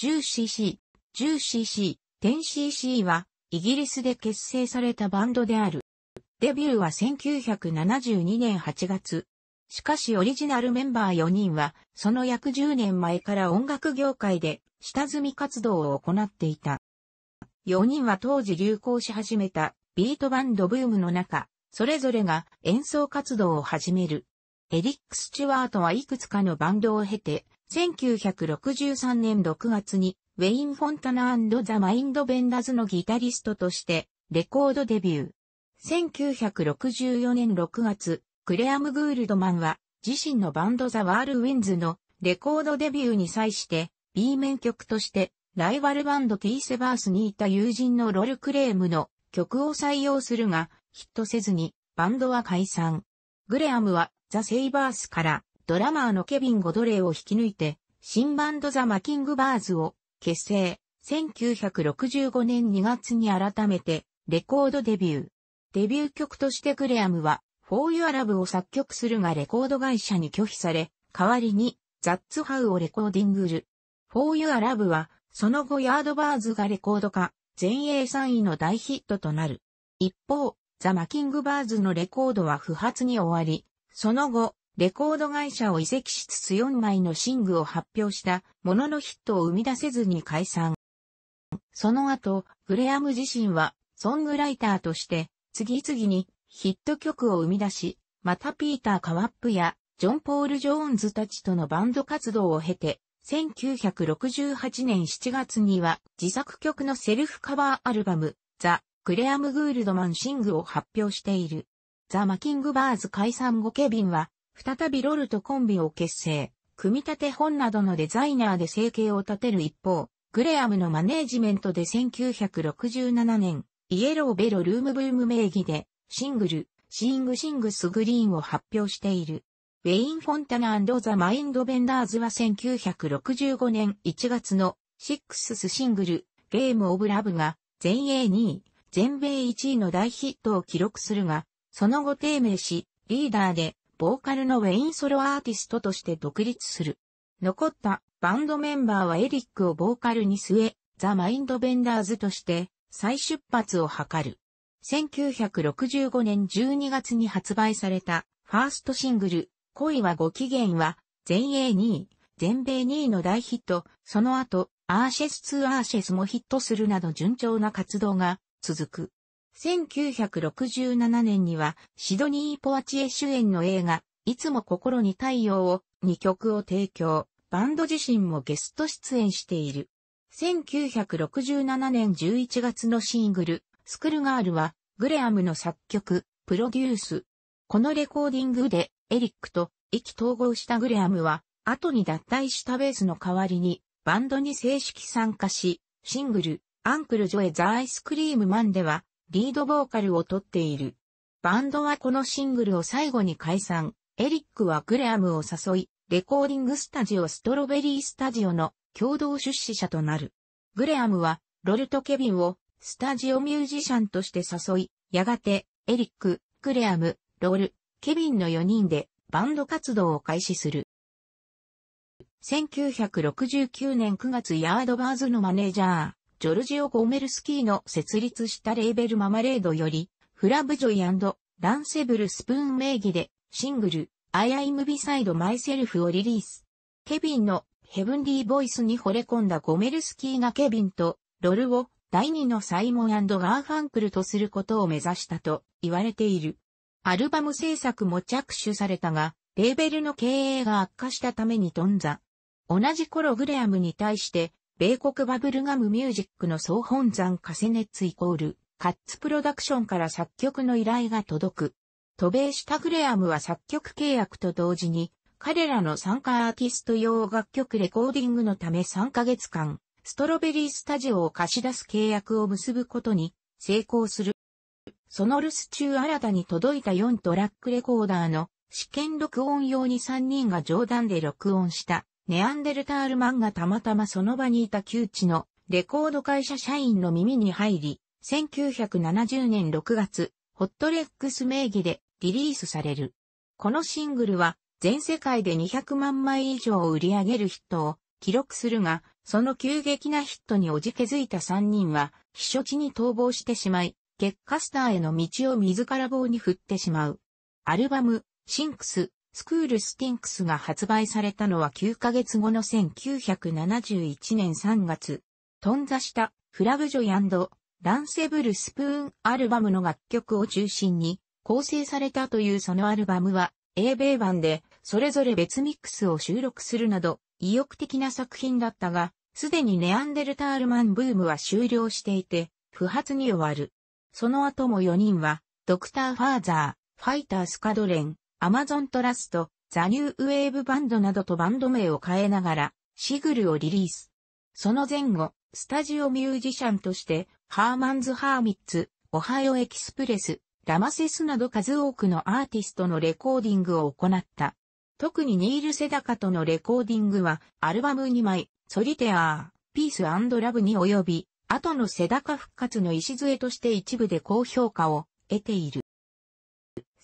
10cc、10cc、10cc は、イギリスで結成されたバンドである。デビューは1972年8月。しかしオリジナルメンバー4人は、その約10年前から音楽業界で下積み活動を行っていた。4人は当時流行し始めたビートバンドブームの中、それぞれが演奏活動を始める。エリック・スチュワートはいくつかのバンドを経て、1963年6月に、ウェイン・フォンタナザ・マインド・ベンダーズのギタリストとして、レコードデビュー。1964年6月、クレアム・グールドマンは、自身のバンドザ・ワール・ウィンズのレコードデビューに際して、B 面曲として、ライバルバンド T セバースにいた友人のロル・クレームの曲を採用するが、ヒットせずに、バンドは解散。グレアムは、ザ・セイバースから、ドラマーのケビン・ゴドレーを引き抜いて、新バンドザ・マキングバーズを結成。1965年2月に改めてレコードデビュー。デビュー曲としてグレアムはフォーユアラブを作曲するがレコード会社に拒否され、代わりにザッツハウをレコーディングる。フォーユアラブはその後ヤードバーズがレコード化、全英3位の大ヒットとなる。一方、ザ・マキングバーズのレコードは不発に終わり、その後、レコード会社を移籍しつつ4枚のシングを発表したもののヒットを生み出せずに解散。その後、グレアム自身はソングライターとして次々にヒット曲を生み出し、またピーター・カワップやジョン・ポール・ジョーンズたちとのバンド活動を経て、1968年7月には自作曲のセルフカバーアルバム、ザ・グレアム・グールドマン・シングを発表している。ザ・マキングバーズ解散後ケビンは再びロルとコンビを結成、組み立て本などのデザイナーで生計を立てる一方、グレアムのマネージメントで1967年、イエローベロルームブーム名義で、シングル、シングシングスグリーンを発表している。ウェイン・フォンタナザ・マインド・ベンダーズは1965年1月のシックススシングル、ゲーム・オブ・ラブが全英2位、全米1位の大ヒットを記録するが、その後低迷し、リーダーでボーカルのウェインソロアーティストとして独立する。残ったバンドメンバーはエリックをボーカルに据え、ザ・マインドベンダーズとして再出発を図る。1965年12月に発売されたファーストシングル、恋はご機嫌は全英2位、全米2位の大ヒット、その後、アーシェス2アーシェスもヒットするなど順調な活動が続く。1967年にはシドニー・ポワチエ主演の映画、いつも心に太陽を、に曲を提供、バンド自身もゲスト出演している。1967年11月のシングル、スクルガールは、グレアムの作曲、プロデュース。このレコーディングで、エリックと意気統合したグレアムは、後に脱退したベースの代わりに、バンドに正式参加し、シングル、アンクルジョエザアイスクリームマンでは、リードボーカルを取っている。バンドはこのシングルを最後に解散。エリックはグレアムを誘い、レコーディングスタジオストロベリースタジオの共同出資者となる。グレアムはロルとケビンをスタジオミュージシャンとして誘い、やがてエリック、グレアム、ロル、ケビンの4人でバンド活動を開始する。1969年9月ヤードバーズのマネージャー、ジョルジオ・ゴメルスキーの設立したレーベルママレードより、フラブジョイランセブルスプーン名義で、シングル、アイアイムビサイドマイセルフをリリース。ケビンのヘブンリーボイスに惚れ込んだゴメルスキーがケビンとロルを第二のサイモンガーファンクルとすることを目指したと言われている。アルバム制作も着手されたが、レーベルの経営が悪化したために頓挫。同じ頃グレアムに対して米国バブルガムミュージックの総本山カセネッツイコール、カッツプロダクションから作曲の依頼が届く。渡米したグレアムは作曲契約と同時に、彼らの参加アーティスト用楽曲レコーディングのため3ヶ月間、ストロベリースタジオを貸し出す契約を結ぶことに成功する。その留守中新たに届いた4トラックレコーダーの試験録音用に3人が冗談で録音したネアンデルタールマンがたまたまその場にいた旧知のレコード会社社員の耳に入り、1970年6月、ホットレックス名義でリリースされる。このシングルは全世界で200万枚以上を売り上げるヒットを記録するが、その急激なヒットにおじけづいた3人は、避暑地に逃亡してしまい、結果スターへの道を自ら棒に振ってしまう。アルバム、シンクス、スクールスティンクスが発売されたのは9ヶ月後の1971年3月、頓挫したフラブジョランセブルスプーンアルバムの楽曲を中心に構成されたというそのアルバムは、英米版でそれぞれ別ミックスを収録するなど意欲的な作品だったが、すでにネアンデルタールマンブームは終了していて、不発に終わる。その後も4人は、ドクター・ファーザー、ファイター・スカドレン、アマゾントラスト、ザ・ニュー・ウェーブ・バンドなどとバンド名を変えながら、シグルをリリース。その前後、スタジオミュージシャンとして、ハーマンズ・ハーミッツ、オハイオエキスプレス、ラマセスなど数多くのアーティストのレコーディングを行った。特にニール・セダカとのレコーディングは、アルバム2枚、ソリテアー、ピースラブに及び、後のセダカ復活の礎として一部で高評価を得ている。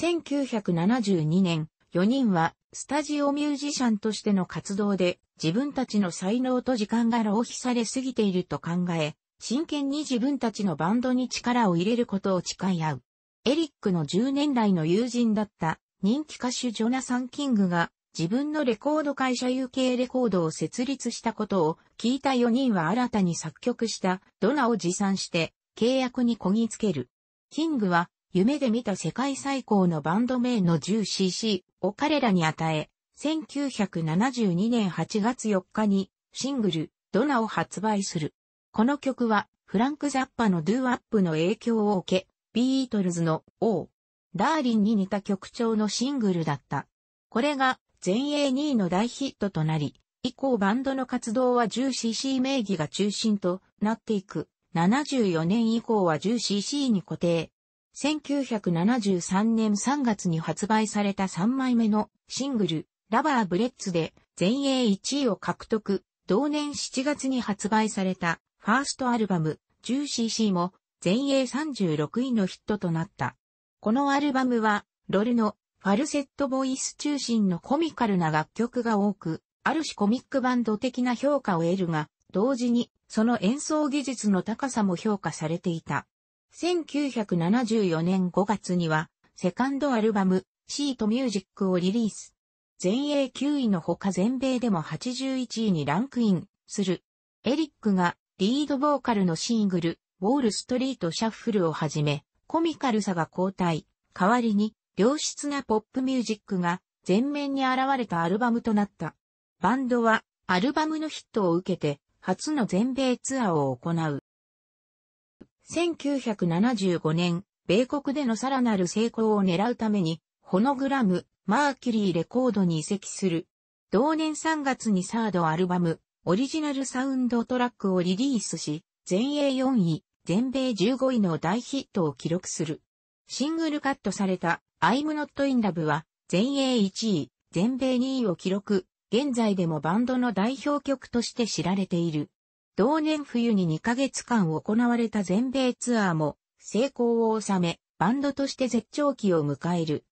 1972年、4人はスタジオミュージシャンとしての活動で自分たちの才能と時間が浪費されすぎていると考え、真剣に自分たちのバンドに力を入れることを誓い合う。エリックの10年来の友人だった人気歌手ジョナサン・キングが自分のレコード会社 UK レコードを設立したことを聞いた4人は新たに作曲したドナを持参して契約にこぎつける。キングは夢で見た世界最高のバンド名の 10cc を彼らに与え、1972年8月4日にシングル、ドナを発売する。この曲はフランク・ザッパのドゥーアップの影響を受け、ビートルズの王、ダーリンに似た曲調のシングルだった。これが前衛2位の大ヒットとなり、以降バンドの活動は 10cc 名義が中心となっていく。74年以降は 10cc に固定、1973年3月に発売された3枚目のシングル、ラバーブレッツで全英1位を獲得。同年7月に発売されたファーストアルバム、10cc も全英36位のヒットとなった。このアルバムは、ロルのファルセットボイス中心のコミカルな楽曲が多く、ある種コミックバンド的な評価を得るが、同時にその演奏技術の高さも評価されていた。1974年5月には、セカンドアルバム、シートミュージックをリリース。全英9位のほか全米でも81位にランクインする。エリックがリードボーカルのシングル、ウォールストリートシャッフルをはじめ、コミカルさが交代、代わりに良質なポップミュージックが全面に現れたアルバムとなった。バンドはアルバムのヒットを受けて初の全米ツアーを行う。1975年、米国でのさらなる成功を狙うために、ホノグラム、マーキュリーレコードに移籍する。同年3月にサードアルバム、オリジナルサウンドトラックをリリースし、全英4位、全米15位の大ヒットを記録する。シングルカットされた I'm Not In Love は、全英1位、全米2位を記録、現在でもバンドの代表曲として知られている。同年冬に2ヶ月間行われた全米ツアーも成功を収め、バンドとして絶頂期を迎える。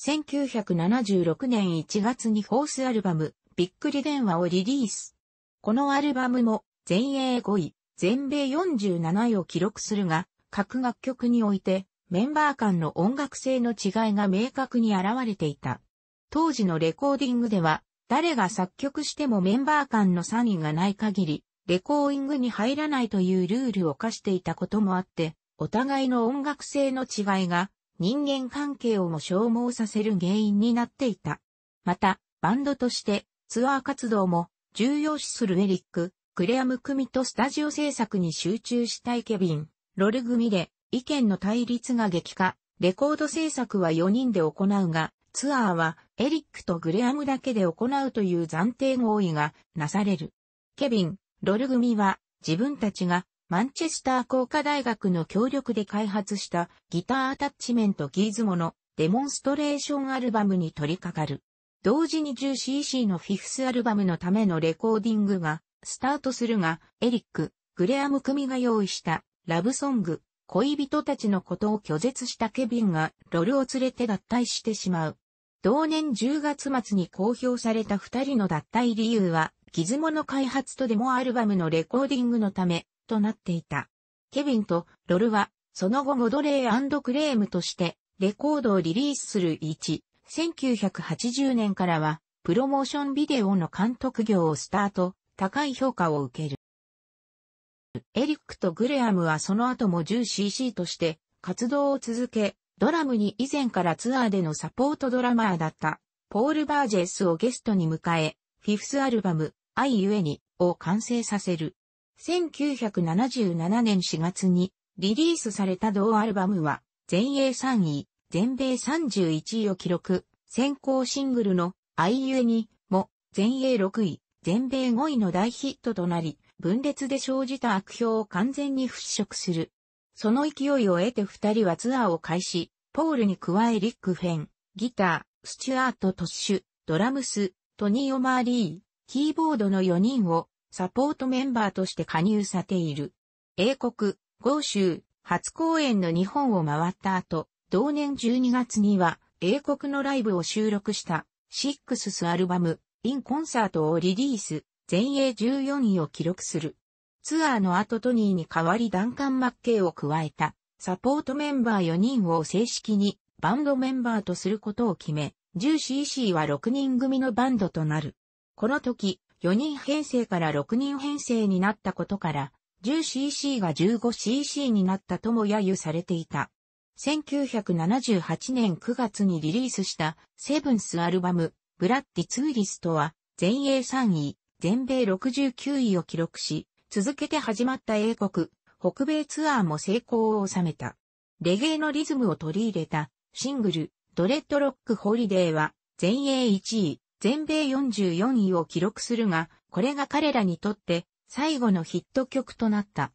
1976年1月にフォースアルバム、びっくり電話をリリース。このアルバムも全英5位、全米47位を記録するが、各楽曲においてメンバー間の音楽性の違いが明確に現れていた。当時のレコーディングでは、誰が作曲してもメンバー間のサインがない限り、レコーイングに入らないというルールを課していたこともあって、お互いの音楽性の違いが人間関係をも消耗させる原因になっていた。また、バンドとしてツアー活動も重要視するエリック、クレアム組とスタジオ制作に集中したいケビン、ロル組で意見の対立が激化、レコード制作は4人で行うが、ツアーはエリックとグレアムだけで行うという暫定合意がなされる。ケビン、ロル組は自分たちがマンチェスター工科大学の協力で開発したギターアタッチメントギーズモのデモンストレーションアルバムに取り掛かる。同時に 10cc のフィフスアルバムのためのレコーディングがスタートするが、エリック、グレアム組が用意したラブソング、恋人たちのことを拒絶したケビンがロルを連れて脱退してしまう。同年10月末に公表された二人の脱退理由は、ギズモの開発とデモアルバムのレコーディングのため、となっていた。ケビンとロルは、その後ゴドレークレームとして、レコードをリリースする1、1980年からは、プロモーションビデオの監督業をスタート、高い評価を受ける。エリックとグレアムはその後も 10cc として活動を続け、ドラムに以前からツアーでのサポートドラマーだった、ポール・バージェスをゲストに迎え、フィフスアルバム、愛ゆえにを完成させる。1977年4月にリリースされた同アルバムは全英3位、全米31位を記録。先行シングルの愛ゆえにも全英6位、全米5位の大ヒットとなり、分裂で生じた悪評を完全に払拭する。その勢いを得て二人はツアーを開始、ポールに加えリック・フェン、ギター、スチュアート・トッシュ、ドラムス、トニー・オマーリー、キーボードの4人をサポートメンバーとして加入さている。英国、豪州、初公演の日本を回った後、同年12月には英国のライブを収録したシックススアルバム、インコンサートをリリース、全英14位を記録する。ツアーの後トニーに代わりダンカン・マッケイを加えたサポートメンバー4人を正式にバンドメンバーとすることを決め、ジューシーシーは6人組のバンドとなる。この時、4人編成から6人編成になったことから、10cc が 15cc になったとも揶揄されていた。1978年9月にリリースしたセブンスアルバム、ブラッディツーリストは、全英3位、全米69位を記録し、続けて始まった英国、北米ツアーも成功を収めた。レゲエのリズムを取り入れた、シングル、ドレッドロックホリデーは、全英1位、全米44位を記録するが、これが彼らにとって最後のヒット曲となった。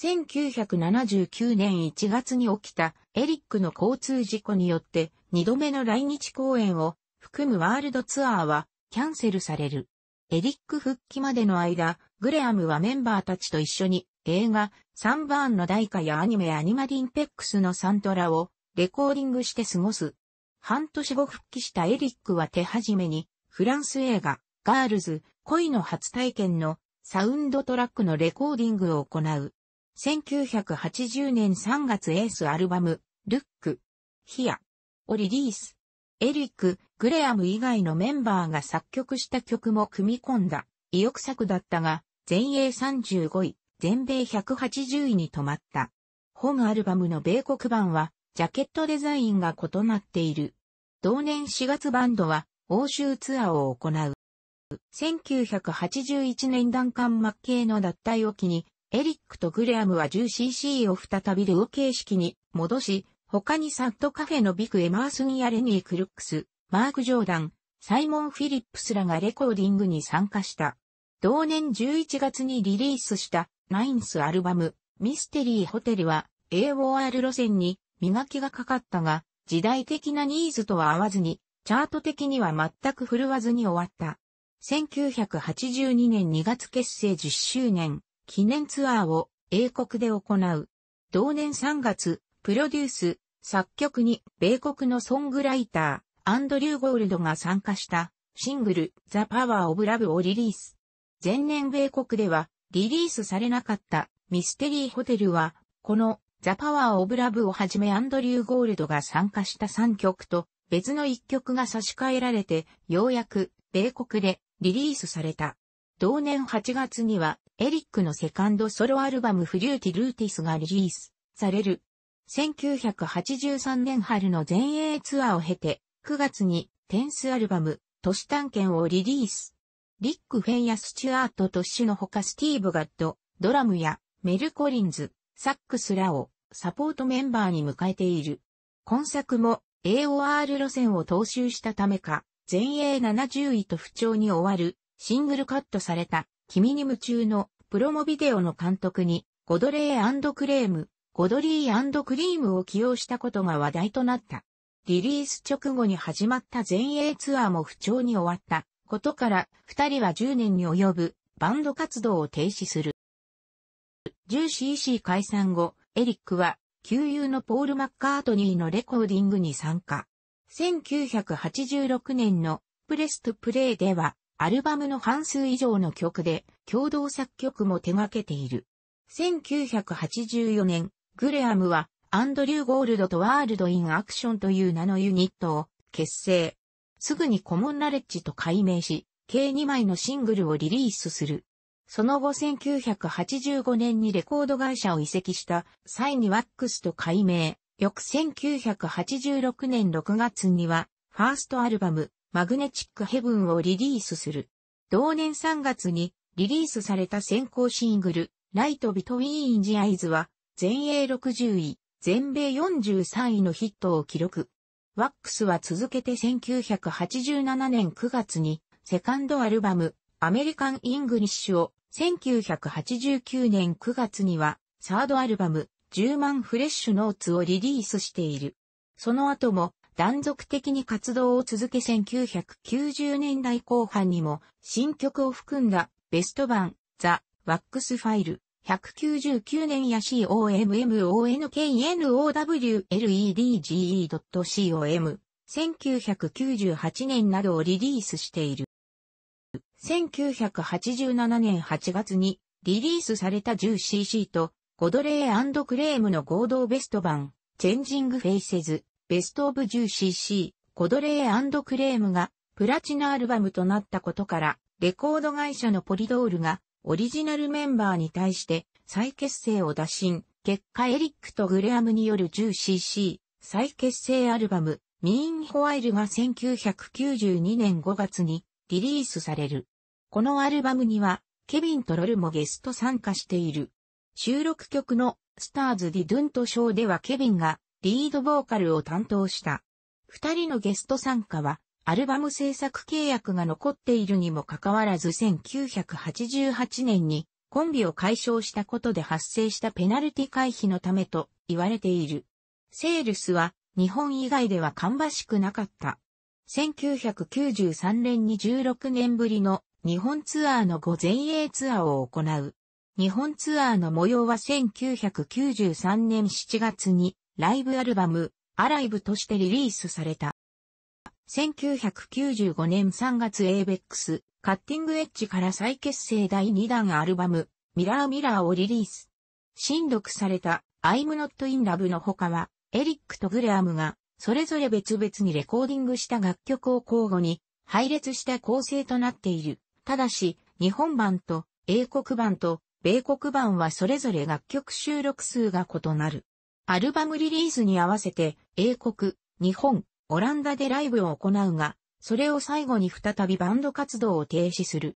1979年1月に起きたエリックの交通事故によって2度目の来日公演を含むワールドツアーはキャンセルされる。エリック復帰までの間、グレアムはメンバーたちと一緒に映画サンバーンの代価やアニメアニマディンペックスのサントラをレコーディングして過ごす。半年後復帰したエリックは手始めに、フランス映画、ガールズ、恋の初体験のサウンドトラックのレコーディングを行う。1980年3月エースアルバム、ルック、ヒア、をリリース。エリック、グレアム以外のメンバーが作曲した曲も組み込んだ、意欲作だったが、全英35位、全米180位に止まった。本アルバムの米国版は、ジャケットデザインが異なっている。同年4月バンドは欧州ツアーを行う。1981年段間末ン・の脱退を機に、エリックとグレアムは 10cc を再びルー形式に戻し、他にサッドカフェのビク・エマースンやレニー・クルックス、マーク・ジョーダン、サイモン・フィリップスらがレコーディングに参加した。同年11月にリリースしたナインスアルバムミステリーホテルは AOR 路線に磨きがかかったが、時代的なニーズとは合わずに、チャート的には全く振るわずに終わった。1982年2月結成10周年、記念ツアーを英国で行う。同年3月、プロデュース、作曲に米国のソングライター、アンドリュー・ゴールドが参加したシングル、The Power of Love をリリース。前年米国ではリリースされなかったミステリーホテルは、このザ・パワー・オブ・ラブをはじめアンドリュー・ゴールドが参加した3曲と別の1曲が差し替えられて、ようやく米国でリリースされた。同年8月にはエリックのセカンドソロアルバムフリューティ・ルーティスがリリースされる。1983年春の全英ツアーを経て、9月にテンスアルバム、都市探検をリリース。リック・フェンやスチュアート・トッシュのほかスティーブ・ガッド、ドラムやメル・コリンズ、サックスらをサポートメンバーに迎えている。今作も AOR 路線を踏襲したためか、前衛70位と不調に終わる、シングルカットされた、君に夢中のプロモビデオの監督に、ゴドレークレーム、ゴドリークリームを起用したことが話題となった。リリース直後に始まった前衛ツアーも不調に終わったことから、二人は10年に及ぶバンド活動を停止する。10cc 解散後、エリックは、旧友のポール・マッカートニーのレコーディングに参加。1986年のプレストプレイでは、アルバムの半数以上の曲で、共同作曲も手掛けている。1984年、グレアムは、アンドリュー・ゴールドとワールド・イン・アクションという名のユニットを結成。すぐにコモン・ナレッジと改名し、計2枚のシングルをリリースする。その後1985年にレコード会社を移籍した際にワックスと改名。翌1986年6月には、ファーストアルバム、マグネチックヘブンをリリースする。同年3月にリリースされた先行シングル、ライトビトウィーンジアイズは、全英60位、全米43位のヒットを記録。ワックスは続けて1987年9月に、セカンドアルバム、アメリカン・イングリッシュを1989年9月にはサードアルバム10万フレッシュノーツをリリースしている。その後も断続的に活動を続け1990年代後半にも新曲を含んだベスト版ザ・ワックスファイル199年や COMMONKNOWLEDGE.com1998 年などをリリースしている。1987年8月にリリースされた 10cc とゴドレークレームの合同ベスト版、チェンジングフェイセズ、ベストオブ 10cc、ゴドレークレームがプラチナアルバムとなったことから、レコード会社のポリドールがオリジナルメンバーに対して再結成を打診、結果エリックとグレアムによる 10cc 再結成アルバム、ミーンホワイルが1992年5月にリリースされる。このアルバムには、ケビンとロルもゲスト参加している。収録曲のスターズ・ディ・ドゥント・ショーではケビンがリードボーカルを担当した。二人のゲスト参加は、アルバム制作契約が残っているにもかかわらず1988年にコンビを解消したことで発生したペナルティ回避のためと言われている。セールスは日本以外では芳しくなかった。1993年に16年ぶりの日本ツアーの後全英ツアーを行う。日本ツアーの模様は1993年7月にライブアルバム、アライブとしてリリースされた。1995年3月 ABEX、カッティングエッジから再結成第2弾アルバム、ミラーミラーをリリース。新読された I'm Not In Love の他は、エリックとグレアムが、それぞれ別々にレコーディングした楽曲を交互に、配列した構成となっている。ただし、日本版と英国版と米国版はそれぞれ楽曲収録数が異なる。アルバムリリースに合わせて、英国、日本、オランダでライブを行うが、それを最後に再びバンド活動を停止する。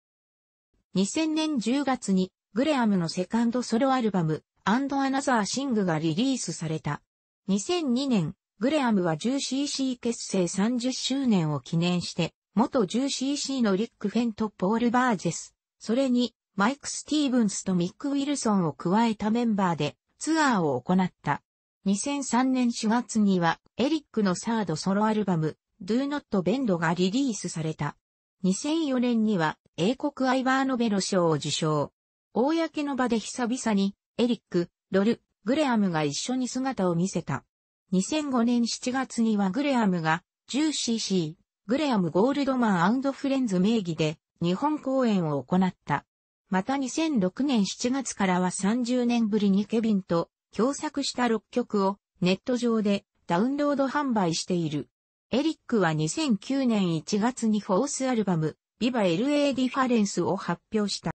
2000年10月に、グレアムのセカンドソロアルバム、アンドアナザーシングがリリースされた。2002年、グレアムは 10cc 結成30周年を記念して、元 10cc のリック・フェンとポール・バージェス、それにマイク・スティーブンスとミック・ウィルソンを加えたメンバーでツアーを行った。2003年4月にはエリックのサードソロアルバム Do Not Bend がリリースされた。2004年には英国アイバーノベロ賞を受賞。公の場で久々にエリック、ロル、グレアムが一緒に姿を見せた。2005年7月にはグレアムが 10cc グレアム・ゴールドマンフレンズ名義で日本公演を行った。また2006年7月からは30年ぶりにケビンと共作した6曲をネット上でダウンロード販売している。エリックは2009年1月にフォースアルバム、ビバ LA ディファレンスを発表した。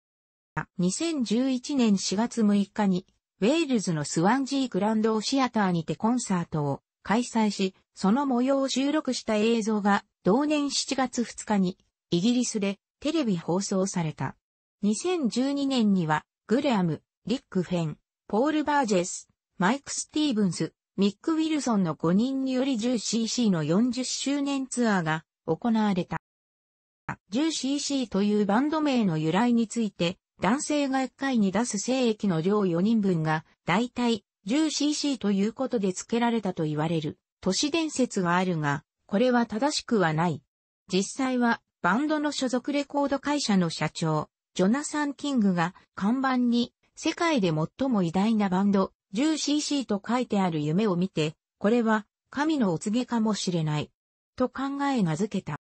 2011年4月6日に、ウェールズのスワンジーグランドシアターにてコンサートを開催し、その模様を収録した映像が同年7月2日にイギリスでテレビ放送された。2012年にはグレアム、リック・フェン、ポール・バージェス、マイク・スティーブンス、ミック・ウィルソンの5人により 10cc の40周年ツアーが行われた。10cc というバンド名の由来について、男性が1回に出す精液の量4人分が、大体 10cc ということで付けられたと言われる、都市伝説があるが、これは正しくはない。実際は、バンドの所属レコード会社の社長、ジョナサン・キングが看板に、世界で最も偉大なバンド、10cc と書いてある夢を見て、これは神のお告げかもしれない。と考え名付けた。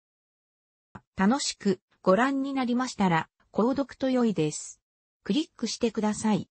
楽しくご覧になりましたら、購読と良いです。クリックしてください。